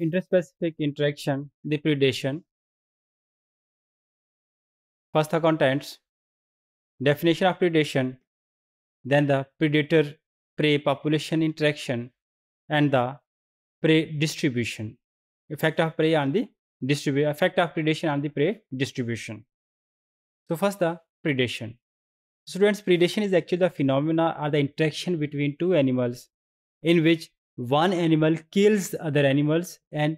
interspecific interaction depredation first the contents definition of predation then the predator prey population interaction and the prey distribution effect of prey on the distribution effect of predation on the prey distribution so first the predation students predation is actually the phenomena or the interaction between two animals in which one animal kills other other animals and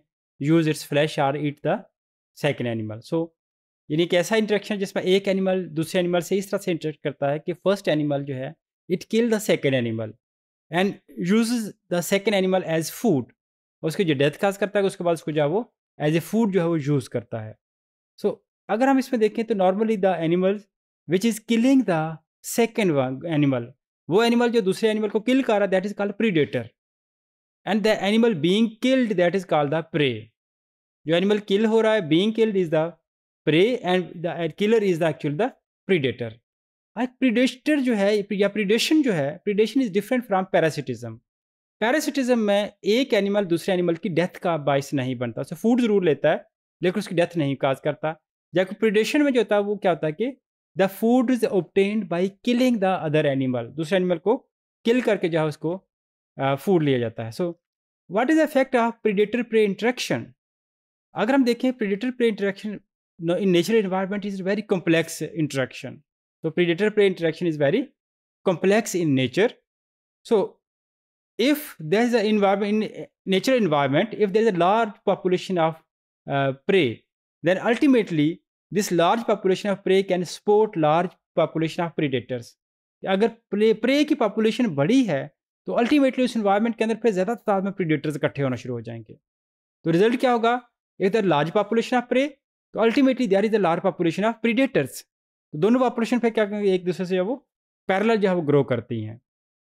use its flesh or eat the second animal. So यानी एक ऐसा interaction जिसमें एक animal दूसरे animal से इस तरह से इंटरेक्ट करता है कि फर्स्ट एनिमल जो है it kill the second animal and use the second animal as food उसके उसकी जो डेथ काज करता है उसके बाद उसको जो है वो एज ए फूड जो है वो यूज़ करता है सो so, अगर हम इसमें देखें तो normally the animal which is killing the second animal वो एनिमल जो दूसरे एनिमल को किल कर रहा है that is called predator and the animal being killed that is called the prey जो एनिमल किल हो रहा है being killed is the prey and the killer is the actual the predator predator जो है या प्रीडेशन जो है predation is different from parasitism parasitism में एक एनिमल दूसरे एनिमल की डेथ का बायस नहीं बनता उसे फूड जरूर लेता है लेकिन उसकी डेथ नहीं काज करता जबकि प्रीडेशन में जो होता है वो क्या होता है कि the food is obtained by killing the other animal दूसरे एनिमल को किल करके जो है उसको फूड लिया जाता है so what is effect effect of predator prey interaction अगर हम देखें predator prey interaction in natural environment is very complex interaction तो predator prey interaction is very complex in nature. So if there is a environment natural environment, if there is a large population of uh, prey, then ultimately this large population of prey can support large population of predators. अगर prey prey की population बड़ी है तो ultimately उस environment के अंदर फिर ज़्यादा तादाद में प्रीडेटर्स इकट्ठे होना शुरू हो जाएंगे तो रिजल्ट क्या होगा एक the large population of prey तो ultimately there is the large population of predators तो दोनों पॉपुलेशन फिर क्या करेंगे एक दूसरे से वो पैरल जो है वो ग्रो करती हैं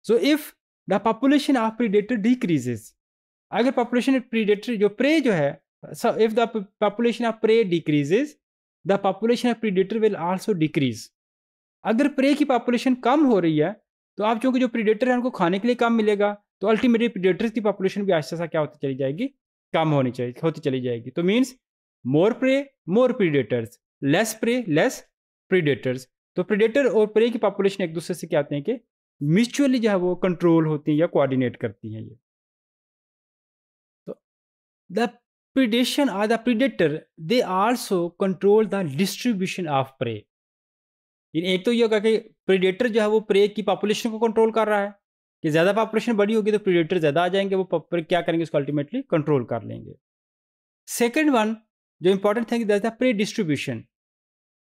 so if the population of predator decreases अगर पॉपुलेशन प्रीडेटर जो प्रे जो है if the population of prey decreases the population of predator will also decrease अगर प्रे की पॉपुलेशन कम हो रही है तो आप चूँकि जो प्रीडेटर है उनको खाने के लिए कम मिलेगा तो अल्टीमेटली प्रीडेटर्स की पॉपुलेशन भी आस्ते क्या होती चली जाएगी कम होनी चाहिए होती चली जाएगी तो means more prey more predators less prey less predators तो प्रीडेटर और प्रे की पॉपुलेशन एक दूसरे से क्या आते हैं कि म्यूचुअली जो है वो कंट्रोल होती है या कोऑर्डिनेट करती हैं ये तो the predation are the predator they also control the distribution of prey एक तो ये होगा कि प्रीडेटर जो है वो प्रे की पॉपुलेशन को कंट्रोल कर रहा है कि ज़्यादा पॉपुलेशन बड़ी होगी तो प्रीडेटर ज़्यादा आ जाएंगे वो क्या करेंगे उसको अल्टीमेटली कंट्रोल कर लेंगे सेकेंड वन जो इम्पोर्टेंट थिंग दैट है प्रे डिस्ट्रीब्यूशन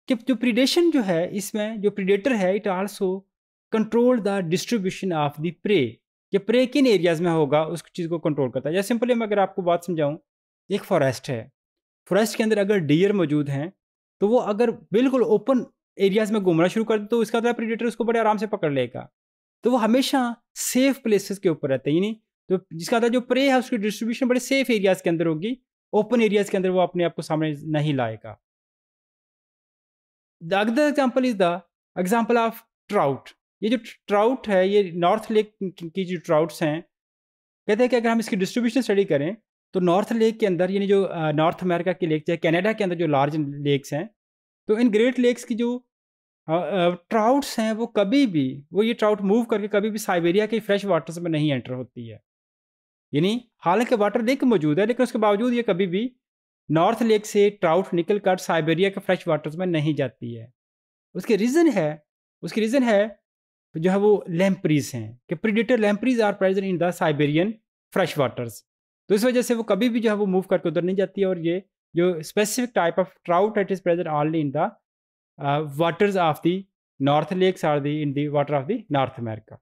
कि जो प्रीडेशन जो है इसमें जो प्रीडेटर है it also control the distribution of the prey कि प्रे किन एरियाज़ में होगा उस चीज़ को कंट्रोल करता है या सिंपली मैं अगर आपको बात समझाऊँ एक फॉरेस्ट है फॉरेस्ट के अंदर अगर डियर मौजूद हैं तो वो अगर बिल्कुल ओपन एरियाज में घूमना शुरू कर दे तो इसका मतलब प्रीडेटर उसको बड़े आराम से पकड़ लेगा तो वो हमेशा सेफ प्लेसेस के ऊपर रहते हैं यानी तो जिसका था जो प्रे है उसकी डिस्ट्रीब्यूशन बड़े सेफ एरियाज के अंदर होगी ओपन एरियाज के अंदर वो अपने आप को सामने नहीं लाएगा the other example is the example of trout ये जो ट्राउट है ये नॉर्थ लेक की जो ट्राउट्स हैं कहते हैं कि अगर हम इसकी डिस्ट्रीब्यूशन स्टडी करें तो नॉर्थ लेक के अंदर यानी जो नॉर्थ अमेरिका की लेक चाहे कैनेडा के अंदर जो लार्ज लेक्स हैं तो इन ग्रेट लेक्स की जो ट्राउट्स हैं वो कभी भी वो ये ट्राउट मूव करके कभी भी साइबेरिया के फ्रेश वाटर्स में नहीं एंटर होती है यानी हालांकि वाटर लेक मौजूद है लेकिन उसके बावजूद ये कभी भी नॉर्थ लेक से ट्राउट निकल कर साइबेरिया के फ्रेश वाटर्स में नहीं जाती है उसके रीज़न है उसकी रीज़न है जो है वो लैम्प्रीज हैं कि predator lampreys are present in the Siberian fresh waters तो इस वजह से वो कभी भी जो है वो मूव करके उधर नहीं जाती है और ये जो specific type of trout it is present only in the Uh, waters of the North Lakes are the in the water of the North America.